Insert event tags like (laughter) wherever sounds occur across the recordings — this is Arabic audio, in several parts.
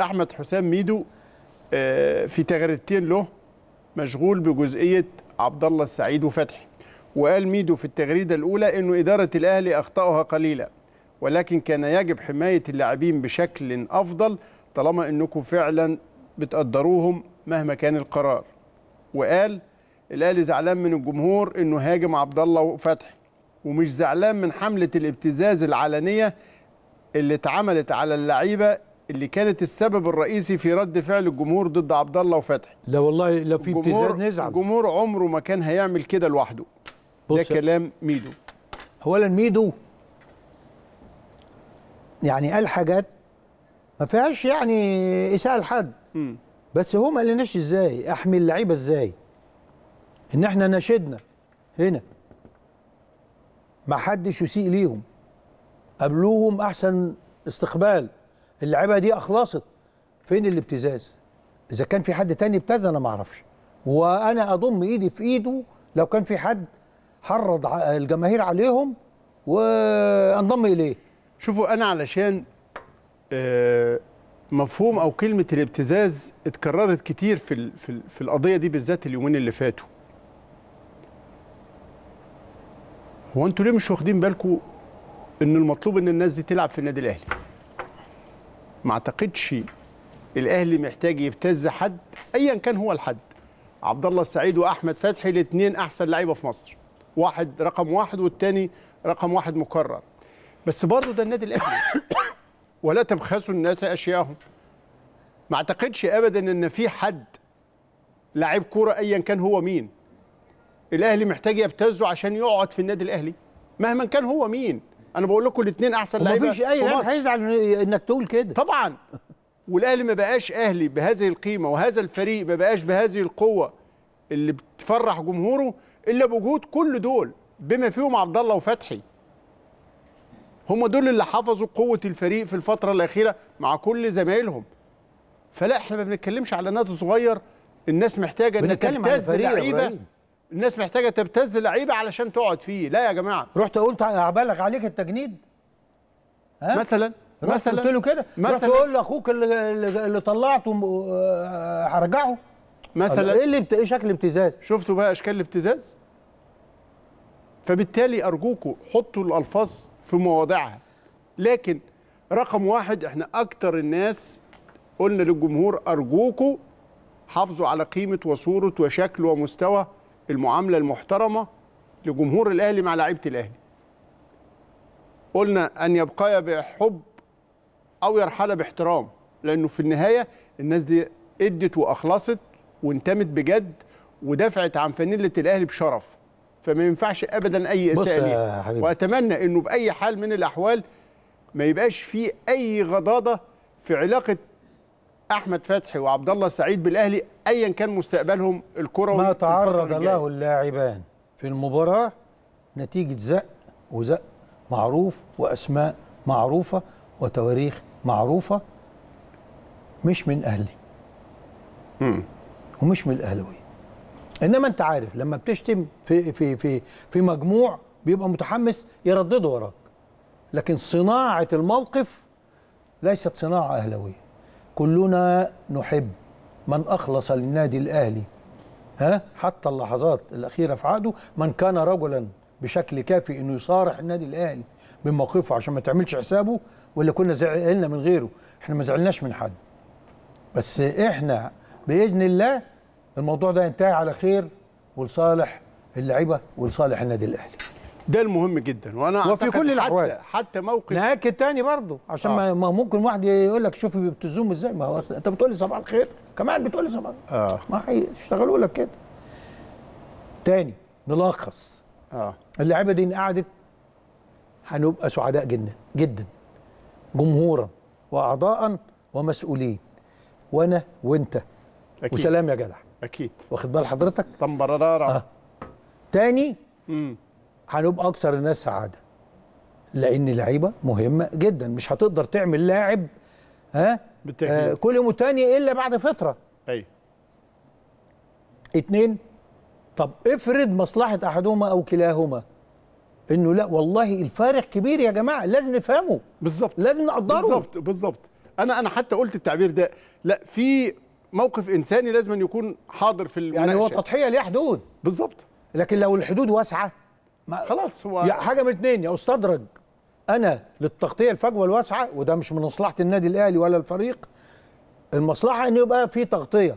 احمد حسام ميدو آه، في تغريدتين له مشغول بجزئيه عبد الله السعيد وفتحي وقال ميدو في التغريده الاولى انه اداره الاهلي اخطاها قليله ولكن كان يجب حمايه اللاعبين بشكل افضل طالما انكم فعلا بتقدروهم مهما كان القرار وقال الاهلي زعلان من الجمهور انه هاجم عبد الله وفتحي ومش زعلان من حمله الابتزاز العلنيه اللي اتعملت على اللعيبه اللي كانت السبب الرئيسي في رد فعل الجمهور ضد عبد الله وفتحي لا والله لو في ابتزاز نزعل الجمهور عمره ما كان هيعمل كده لوحده ده كلام ميدو اولا ميدو يعني قال حاجات ما فيهاش يعني اساءه لحد بس هو ما قالناش ازاي احمي اللعيبه ازاي ان احنا ناشدنا هنا ما حدش يسيء ليهم قابلوهم احسن استقبال اللعيبه دي اخلصت فين الابتزاز اذا كان في حد تاني ابتز انا ما اعرفش وانا اضم ايدي في ايده لو كان في حد حرض الجماهير عليهم وانضم اليه شوفوا انا علشان آه، مفهوم او كلمه الابتزاز اتكررت كتير في في, في القضيه دي بالذات اليومين اللي فاتوا هو انتوا ليه مش واخدين بالكم ان المطلوب ان الناس دي تلعب في النادي الاهلي ما اعتقدش الاهلي محتاج يبتز حد ايا كان هو الحد عبد الله السعيد واحمد فتحي الاثنين احسن لعيبه في مصر واحد رقم واحد والثاني رقم واحد مكرر بس برضه ده النادي الاهلي (coughs) ولا تبخسوا الناس اشياءهم ما اعتقدش ابدا ان في حد لاعب كوره ايا كان هو مين الاهلي محتاج يبتزه عشان يقعد في النادي الاهلي مهما كان هو مين انا بقول لكم الاثنين احسن لعيبه مفيش اي لاعب هيزعل انك تقول كده طبعا والاهلي ما بقاش اهلي بهذه القيمه وهذا الفريق ما بقاش بهذه القوه اللي بتفرح جمهوره الا بوجود كل دول بما فيهم عبد الله وفتحي هم دول اللي حافظوا قوه الفريق في الفتره الاخيره مع كل زمايلهم فلا احنا ما بنتكلمش على نادي صغير الناس محتاجه ان تبتز لعيبه الناس محتاجه تبتز لعيبه علشان تقعد فيه لا يا جماعه رحت قلت هبلغ عليك التجنيد ها؟ مثلا مثلا قلت له كده رحت قول له اخوك اللي, اللي طلعته آه، هرجعه مثلا ايه اللي بت... ايه شكل ابتزاز شفتوا بقى اشكال الابتزاز فبالتالي ارجوكم حطوا الالفاظ في مواضعها لكن رقم واحد احنا اكتر الناس قلنا للجمهور ارجوكم حافظوا على قيمه وصوره وشكل ومستوى المعامله المحترمه لجمهور الاهلي مع لعيبه الاهلي قلنا ان يبقى بحب او يرحل باحترام لانه في النهايه الناس دي ادت واخلصت وانتمت بجد ودافعت عن فنله الاهلي بشرف فما ينفعش ابدا اي اساءه واتمنى انه باي حال من الاحوال ما يبقاش في اي غضاضه في علاقه احمد فتحي وعبد الله السعيد بالاهلي ايا كان مستقبلهم الكروي ما تعرض له اللاعبان في المباراه نتيجه زق وزق معروف واسماء معروفه وتواريخ معروفه مش من اهلي ومش من الاهلاوي انما انت عارف لما بتشتم في في في في مجموع بيبقى متحمس يرددوا وراك لكن صناعه الموقف ليست صناعه اهلاويه كلنا نحب من أخلص للنادي الأهلي ها حتى اللحظات الأخيرة في عقده من كان رجلا بشكل كافي إنه يصارح النادي الأهلي بموقفه عشان ما تعملش حسابه ولا كنا زعلنا من غيره احنا ما زعلناش من حد بس احنا باذن الله الموضوع ده ينتهي على خير ولصالح اللعيبه ولصالح النادي الاهلي ده المهم جدا وانا وفي كل الاحوال حتى, حتى موقف نهاك الثاني برضه عشان آه. ما ممكن واحد يقول لك شوف بتزوم ازاي ما هو انت بتقول لي صباح الخير كمان بتقول لي صباح آه. ما هيشتغلوا لك كده تاني نلخص اه اللعيبه دي ان قعدت هنبقى سعداء جدا جدا جمهورا واعضاء ومسؤولين وانا وانت أكيد. وسلام يا جدع اكيد واخد بال حضرتك طمبرارا آه. تاني امم هنبقى اكثر الناس سعاده لان لعيبه مهمه جدا مش هتقدر تعمل لاعب ها بالتأكيد. آه كل يوم تاني الا بعد فتره ايوه اتنين طب افرض مصلحه احدهما او كلاهما انه لا والله الفارق كبير يا جماعه لازم نفهمه بالظبط لازم نقدره بالظبط بالظبط انا انا حتى قلت التعبير ده لا في موقف انساني لازم أن يكون حاضر في المناقشه يعني هو تضحيه ليها حدود بالظبط لكن لو الحدود واسعه ما خلاص هو يعني حاجه من اتنين يا استدرج انا للتغطيه الفجوه الواسعه وده مش من مصلحه النادي الاهلي ولا الفريق المصلحه ان يبقى في تغطيه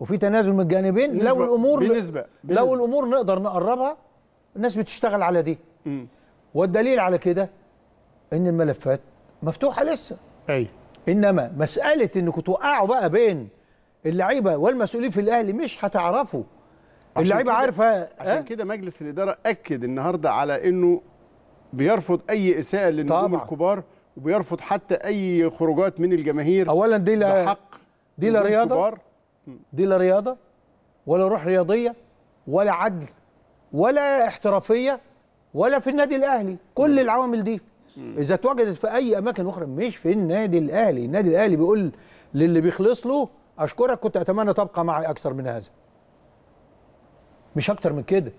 وفي تنازل من الجانبين بالنسبة لو الامور بالنسبة بالنسبة لو الامور نقدر نقربها الناس بتشتغل على دي م. والدليل على كده ان الملفات مفتوحه لسه اي انما مساله انكم توقعوا بقى بين اللعيبه والمسؤولين في الاهلي مش هتعرفوا اللعيبه عارفه عشان أه؟ كده مجلس الاداره اكد النهارده على انه بيرفض اي اساءه للنجوم الكبار وبيرفض حتى اي خروجات من الجماهير اولا دي لا حق دي لا رياضه الكبار. دي لا رياضه ولا روح رياضيه ولا عدل ولا احترافيه ولا في النادي الاهلي كل نعم. العوامل دي اذا اتوجدت في اي اماكن اخرى مش في النادي الاهلي النادي الاهلي بيقول للي بيخلص له اشكرك كنت اتمنى تبقى معي اكثر من هذا مش اكتر من كده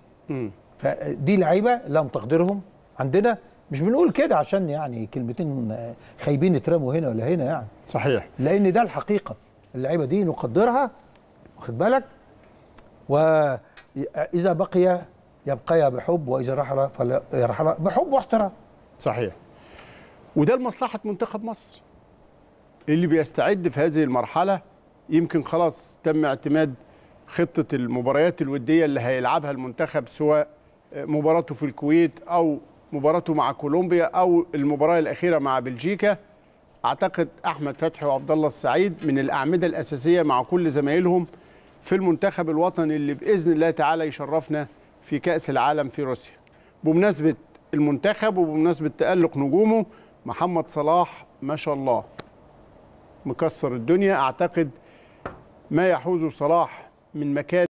فدي لعيبه لهم تقديرهم عندنا مش بنقول كده عشان يعني كلمتين آه، خايبين اترموا هنا ولا هنا يعني صحيح لان ده الحقيقه اللعيبه دي نقدرها واخد بالك واذا بقي يبقيا بحب واذا رحل فليرحل بحب واحترام صحيح وده لمصلحه منتخب مصر اللي بيستعد في هذه المرحله يمكن خلاص تم اعتماد خطه المباريات الوديه اللي هيلعبها المنتخب سواء مباراته في الكويت او مباراته مع كولومبيا او المباراه الاخيره مع بلجيكا اعتقد احمد فتحي وعبد الله السعيد من الاعمده الاساسيه مع كل زمايلهم في المنتخب الوطني اللي باذن الله تعالى يشرفنا في كاس العالم في روسيا بمناسبه المنتخب وبمناسبه تالق نجومه محمد صلاح ما شاء الله مكسر الدنيا اعتقد ما يحوز صلاح من مكان